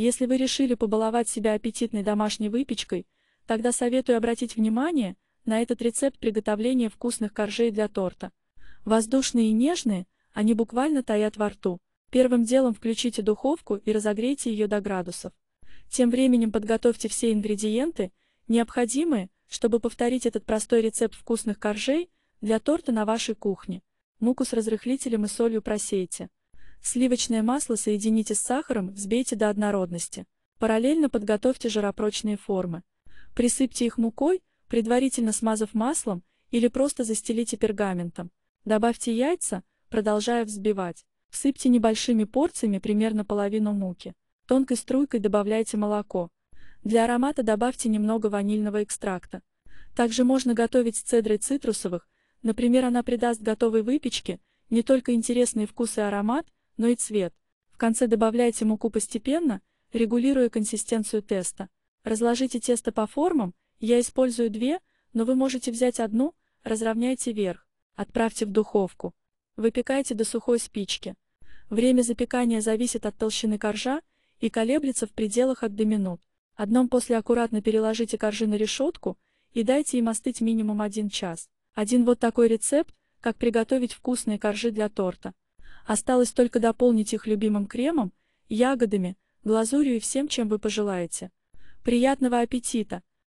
Если вы решили побаловать себя аппетитной домашней выпечкой, тогда советую обратить внимание на этот рецепт приготовления вкусных коржей для торта. Воздушные и нежные, они буквально таят во рту. Первым делом включите духовку и разогрейте ее до градусов. Тем временем подготовьте все ингредиенты, необходимые, чтобы повторить этот простой рецепт вкусных коржей для торта на вашей кухне. Муку с разрыхлителем и солью просейте. Сливочное масло соедините с сахаром, взбейте до однородности. Параллельно подготовьте жаропрочные формы. Присыпьте их мукой, предварительно смазав маслом, или просто застелите пергаментом. Добавьте яйца, продолжая взбивать. Всыпьте небольшими порциями примерно половину муки. Тонкой струйкой добавляйте молоко. Для аромата добавьте немного ванильного экстракта. Также можно готовить с цедрой цитрусовых, например, она придаст готовой выпечке не только интересный вкус и аромат, но и цвет. В конце добавляйте муку постепенно, регулируя консистенцию теста. Разложите тесто по формам, я использую две, но вы можете взять одну, разровняйте верх. Отправьте в духовку. Выпекайте до сухой спички. Время запекания зависит от толщины коржа и колеблется в пределах от до минут. Одном после аккуратно переложите коржи на решетку и дайте им остыть минимум один час. Один вот такой рецепт, как приготовить вкусные коржи для торта. Осталось только дополнить их любимым кремом, ягодами, глазурью и всем, чем вы пожелаете. Приятного аппетита!